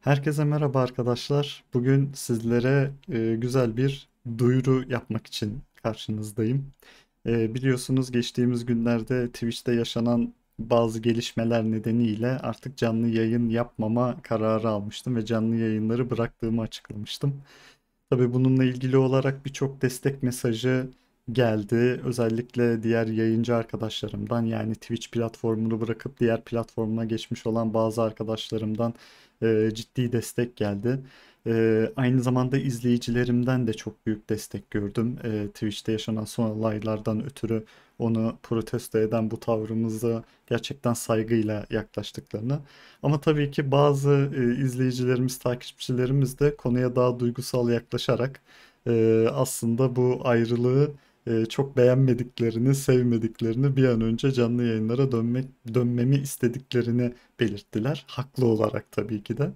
Herkese merhaba arkadaşlar. Bugün sizlere e, güzel bir duyuru yapmak için karşınızdayım. E, biliyorsunuz geçtiğimiz günlerde Twitch'te yaşanan bazı gelişmeler nedeniyle artık canlı yayın yapmama kararı almıştım ve canlı yayınları bıraktığımı açıklamıştım. Tabii bununla ilgili olarak birçok destek mesajı, geldi. Özellikle diğer yayıncı arkadaşlarımdan yani Twitch platformunu bırakıp diğer platformuna geçmiş olan bazı arkadaşlarımdan e, ciddi destek geldi. E, aynı zamanda izleyicilerimden de çok büyük destek gördüm. E, Twitch'te yaşanan son olaylardan ötürü onu protesto eden bu tavrımıza gerçekten saygıyla yaklaştıklarını. Ama tabii ki bazı e, izleyicilerimiz, takipçilerimiz de konuya daha duygusal yaklaşarak e, aslında bu ayrılığı e, çok beğenmediklerini, sevmediklerini bir an önce canlı yayınlara dönmek dönmemi istediklerini belirttiler. Haklı olarak tabii ki de.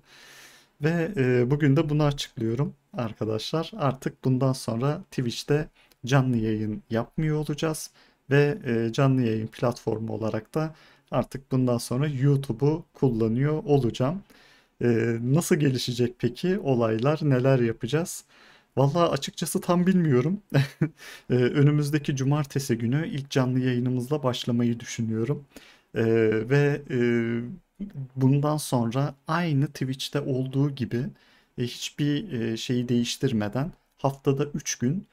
Ve e, bugün de bunu açıklıyorum arkadaşlar. Artık bundan sonra Twitch'te canlı yayın yapmıyor olacağız ve e, canlı yayın platformu olarak da artık bundan sonra YouTube'u kullanıyor olacağım. nasıl gelişecek peki olaylar, neler yapacağız? Vallahi açıkçası tam bilmiyorum. Ee, önümüzdeki cumartesi günü ilk canlı yayınımızla başlamayı düşünüyorum. Ee, ve e, bundan sonra aynı Twitch'te olduğu gibi e, hiçbir e, şeyi değiştirmeden haftada 3 gün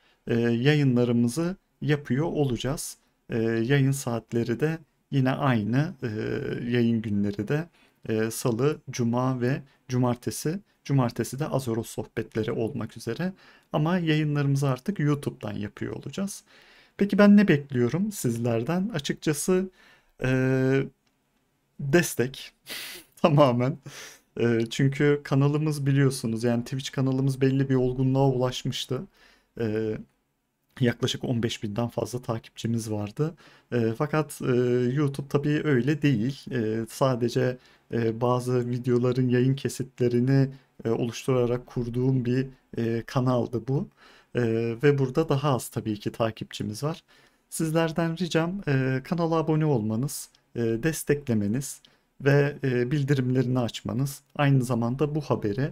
yayınlarımızı yapıyor olacağız. yayın saatleri de yine aynı yayın günleri de e, salı, cuma ve cumartesi. Cumartesi de Azoros sohbetleri olmak üzere. Ama yayınlarımızı artık YouTube'dan yapıyor olacağız. Peki ben ne bekliyorum sizlerden? Açıkçası e, destek tamamen. E, çünkü kanalımız biliyorsunuz yani Twitch kanalımız belli bir olgunluğa ulaşmıştı. E, yaklaşık 15 binden fazla takipçimiz vardı. E, fakat e, YouTube tabii öyle değil. E, sadece e, bazı videoların yayın kesitlerini e, oluşturarak kurduğum bir e, kanaldı bu. E, ve burada daha az tabii ki takipçimiz var. Sizlerden ricam e, kanala abone olmanız, e, desteklemeniz ve e, bildirimlerini açmanız. Aynı zamanda bu haberi,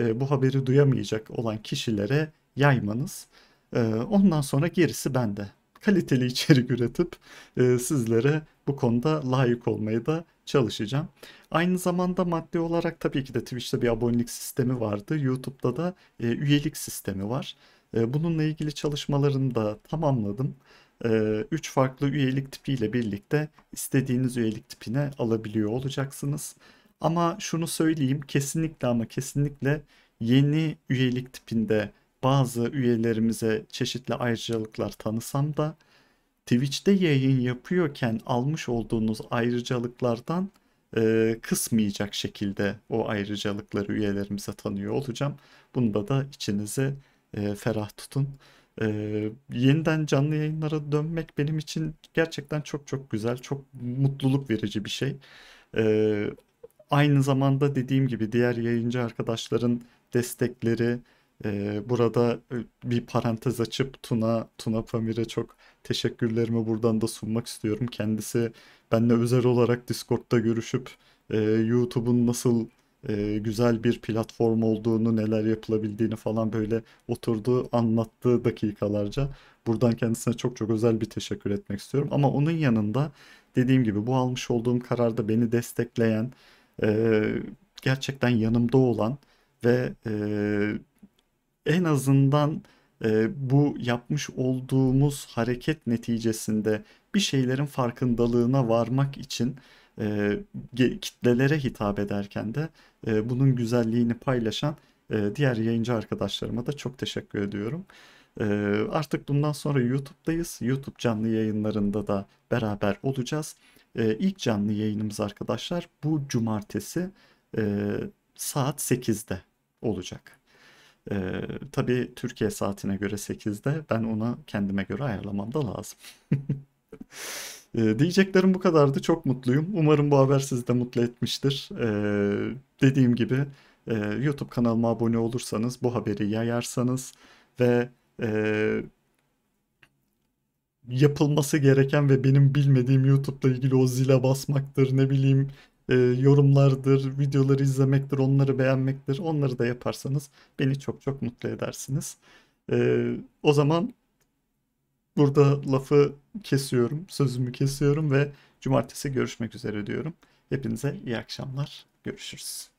e, bu haberi duyamayacak olan kişilere yaymanız. Ee, ondan sonra gerisi bende. Kaliteli içerik üretip e, sizlere bu konuda layık olmayı da çalışacağım. Aynı zamanda maddi olarak tabii ki de Twitch'te bir abonelik sistemi vardı. YouTube'da da e, üyelik sistemi var. E, bununla ilgili çalışmalarını da tamamladım. 3 farklı üyelik tipiyle birlikte istediğiniz üyelik tipine alabiliyor olacaksınız. Ama şunu söyleyeyim kesinlikle ama kesinlikle yeni üyelik tipinde bazı üyelerimize çeşitli ayrıcalıklar tanısam da Twitch'te yayın yapıyorken almış olduğunuz ayrıcalıklardan e, kısmayacak şekilde o ayrıcalıkları üyelerimize tanıyor olacağım. Bunda da içinizi e, ferah tutun. E, yeniden canlı yayınlara dönmek benim için gerçekten çok çok güzel, çok mutluluk verici bir şey. E, aynı zamanda dediğim gibi diğer yayıncı arkadaşların destekleri, ee, burada e, bir parantez açıp Tuna, Tuna Pamir'e çok teşekkürlerimi buradan da sunmak istiyorum. Kendisi benle özel olarak Discord'da görüşüp e, YouTube'un nasıl e, güzel bir platform olduğunu, neler yapılabildiğini falan böyle oturdu, anlattığı dakikalarca. Buradan kendisine çok çok özel bir teşekkür etmek istiyorum. Ama onun yanında dediğim gibi bu almış olduğum kararda beni destekleyen, e, gerçekten yanımda olan ve e, en azından e, bu yapmış olduğumuz hareket neticesinde bir şeylerin farkındalığına varmak için e, kitlelere hitap ederken de e, bunun güzelliğini paylaşan e, diğer yayıncı arkadaşlarıma da çok teşekkür ediyorum. E, artık bundan sonra YouTube'dayız. YouTube canlı yayınlarında da beraber olacağız. E, ilk canlı yayınımız arkadaşlar bu cumartesi e, saat 8'de olacak. Ee, tabii Türkiye saatine göre 8'de ben ona kendime göre ayarlamam da lazım. ee, diyeceklerim bu kadardı. Çok mutluyum. Umarım bu haber sizi de mutlu etmiştir. Ee, dediğim gibi e, YouTube kanalıma abone olursanız bu haberi yayarsanız ve e, yapılması gereken ve benim bilmediğim YouTube'la ilgili o zile basmaktır ne bileyim e, yorumlardır, videoları izlemektir, onları beğenmektir. Onları da yaparsanız beni çok çok mutlu edersiniz. E, o zaman burada lafı kesiyorum, sözümü kesiyorum ve cumartesi görüşmek üzere diyorum. Hepinize iyi akşamlar. Görüşürüz.